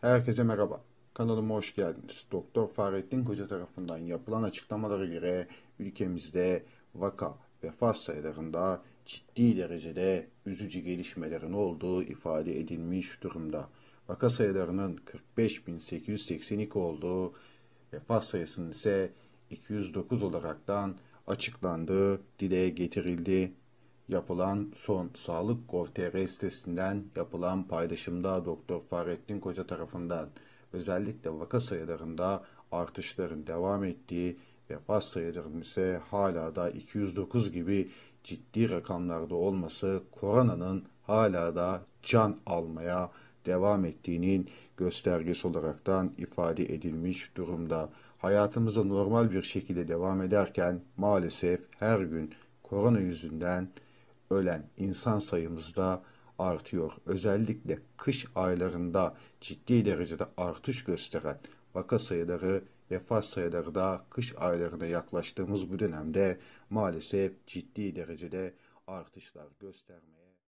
Herkese merhaba. Kanalıma hoş geldiniz. Doktor Fahrettin Koca tarafından yapılan açıklamalara göre ülkemizde vaka vefat sayılarında ciddi derecede üzücü gelişmelerin olduğu ifade edilmiş durumda. Vaka sayılarının 45.882 olduğu, vefat sayısının ise 209 olaraktan açıklandığı dile getirildi yapılan son Sağlık Gov.tr sitesinden yapılan paylaşımda Doktor Fahrettin Koca tarafından özellikle vaka sayılarında artışların devam ettiği vefat sayılarının ise hala da 209 gibi ciddi rakamlarda olması koronanın hala da can almaya devam ettiğinin göstergesi olaraktan ifade edilmiş durumda. Hayatımıza normal bir şekilde devam ederken maalesef her gün korona yüzünden ölen insan sayımız da artıyor. Özellikle kış aylarında ciddi derecede artış gösteren vaka sayıları, vefat sayıları da kış aylarına yaklaştığımız bu dönemde maalesef ciddi derecede artışlar göstermeye